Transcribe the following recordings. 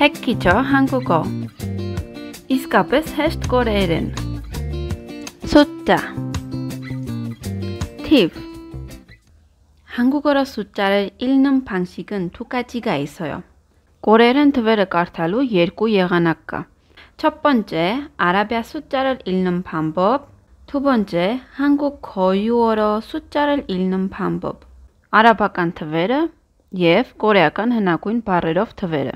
Հեքքիչո հանգուկո։ Իսկապես հեշտ կորեերեն։ Սուտտա։ 팁 한국어로 숫자를 읽는 방식은 두 가지가 있어요. 고래는 드베르 까르탈로 예르고 예가나까. 첫 번째, 아라비아 숫자를 읽는 방법. 두 번째, 한국 거유어로 숫자를 읽는 방법. 아라바칸 트베르, 예프 고레아칸 헤나구인 바르로프 트베르.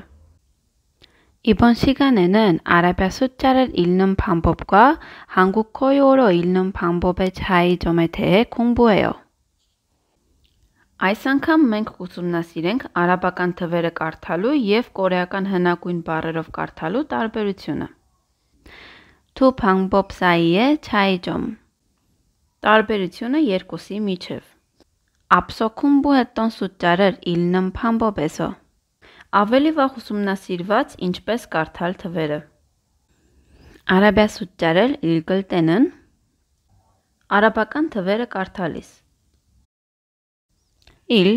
이번 시간에는 아라비아 숫자를 읽는 방법과 한국 고유어로 읽는 방법의 차이점에 대해 공부해요. Այս անգամ մենք ուսումնասիրենք արաբական թվերը կարդալու եւ կորեական հնագույն բառերով կարդալու տարբերությունը։ Թու փանգբոբ սայիե չայջոմ։ Տարբերությունը երկուսի միջև։ Ապսոքումբու հետոն սուճարեր իլնմ փամբոբեսո ավելի վաղ ուսումնասիրված, ինչպես կարդալ թվերը։ Արաբյասուտ ճարել իլգլ տենն Արաբական թվերը կարդալիս։ Իլ,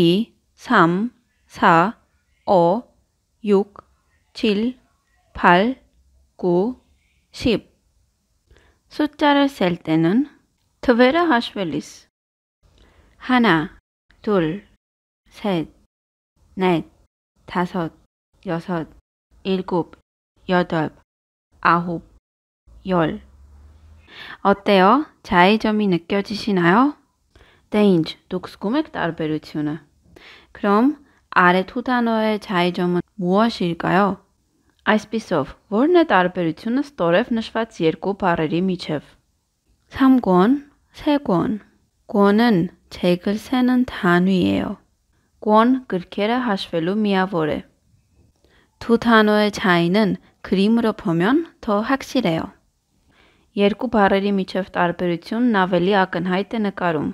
ի, ցամ, ցա, օ, յուկ, չիլ, փալ, կու, շիպ։ Սուտճարը սելտենն թվերը հաշվելիս։ Հանա, դուլ, սետ, նետ, տասոտ, յոսոտ, իլգուպ, յոդոպ, 아홉, 열. 어때요? 자의점이 느껴지시나요? Change, 녹스금 의 տարբերությունը. 그럼 아래 두 단어의 자의점은 무엇일까요? այսպիսով, որն է տարբերությունը ստորև նշված երկու բառերի միջև։ 3권, 3권. 권은 제 글쓰는 단위예요 կոն գրքերը հաշվելու միավոր է։ Թութանոե չայինն քրիմրո փոմյան թո հաքսիրեո։ Երկու բառերի միջև տարբերությունն ավելի ակնհայտ է նկարում։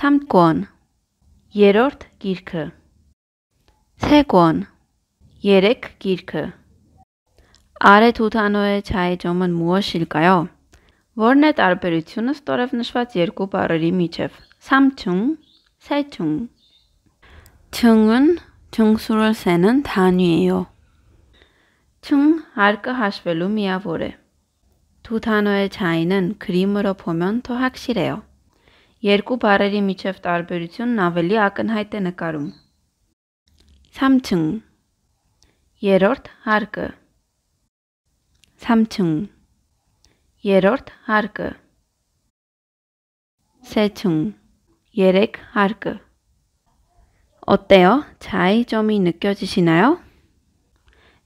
Ցամկոն։ Երորդ գիրքը։ Ցեկոն։ Երեք գիրքը։ Արե թութանոե չայ ճոմն մուոշիլ կայո։ Որն է տարբերությունը ստորև նշված երկու բառերի միջև։ Samchung, Saichung 층은 정수를 세는 단위예요. 층 알까 하시벨로 미아보레. 두 단어의 차이는 그림으로 보면 더 확실해요. երկու բառերի միջև տարբերությունն ավելի ակնհայտ է նկարում։ 3층 երրորդ հարկը 3층 երրորդ հարկը 3층 երեք հարկը 어때요? 차이점이 느껴지시나요?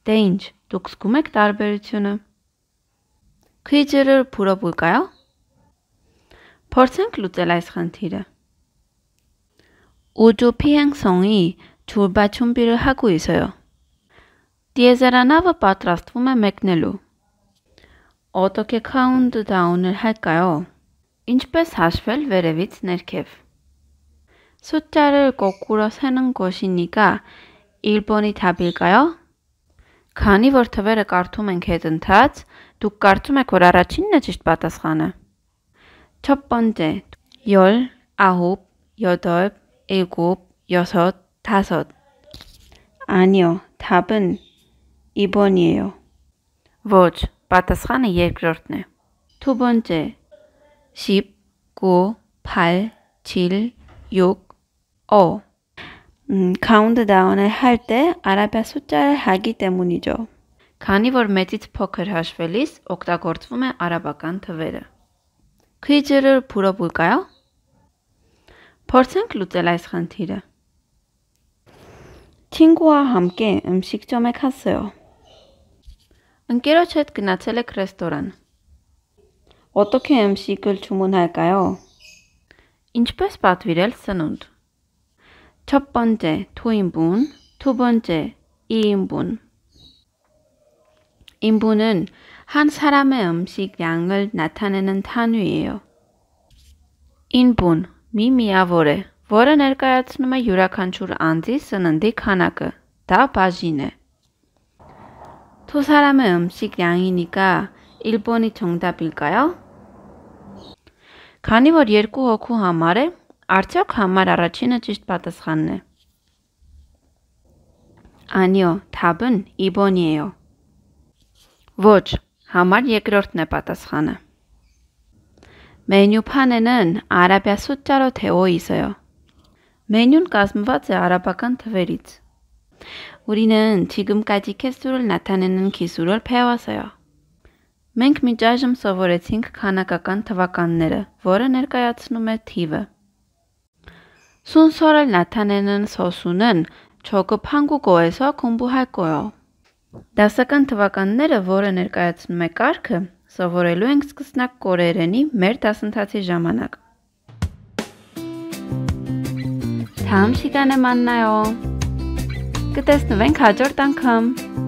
Denge, 독스구맥 다르벨츠는 퀴즈를 풀어볼까요? Portank lutelais r e n t i r 우주 피행성이 출발 준비를 하고 있어요. 디에제라나바 파트라스툼의 맥넬루 어떻게 카운트다운을 할까요? 인치페스 하시펠 베레비츠 네르케브 숫자를 거꾸로 세는 것이니까 1번이 답일까요? քանի որ թվերը կարդում ենք հետընթաց, դուք կարծում եք, որ առաջինն է ճիշտ պատասխանը։ Top 번째. 10, 9, 8, 7, 6, 5. 아니요. 답은 2번이에요. ոչ, պատասխանը երկրորդն է։ 두 번째. 10, 9, 8, 7, 6 어. 음, 카운트다운을 할때 아라비아 숫자를 하기 때문이죠. Քանի որ մեծից փոքր հաշվելիս օգտագործվում է արաբական թվերը։ Քիջերը փուրոբուկայա։ Փորձենք լուծել այս խնդիրը։ 친구와 함께 음식점에 갔어요. Ընկերոջ հետ գնացել եք ռեստորան։ Օտոքե ըմսիկը ճումունայկայո։ Ինչպես պատվիրել սնունդ։ 첫 번째 토인분, 두 번째 이인분. 인분은 한 사람의 음식 양을 나타내는 단위예요. 인분, 미 미아보레. որը ներկայացնում է յուրաքանչյուր անձի սննդի քանակը։ Դա բաժին է։ 두 사람의 음식 양이니까 1번이 정답일까요? 간이 որ երկու հոգու համար է, Արդյոք համար առաջինը ճիշտ պատասխանն է։ Անյո, թաբն իբոնիեո։ Ոչ, համար երկրորդն է պատասխանը։ Մենյուփանենն արաբիասուտ ճարո թեոիզեո։ Մենյուն կազմված է արաբական թվերից։ Ուրինեն թիգմ կատիկես սուրել նաթանենն քիսուրել փեվասեո։ Մենք միջայժմ սովորեցինք քանակական թվականները, որը ներկայացնում է թիվը։ 순서를 나타내는 서수는 저급 한국어에서 공부할 거요. Դասական թվականները, որը ներկայացնում է կարգը, սովորելու ենք սկսնակ կորերենի մեր դասընթացի ժամանակ։ Թամ շիտանը մաննայո։ Կտեսնվենք հաջորդ անգամ։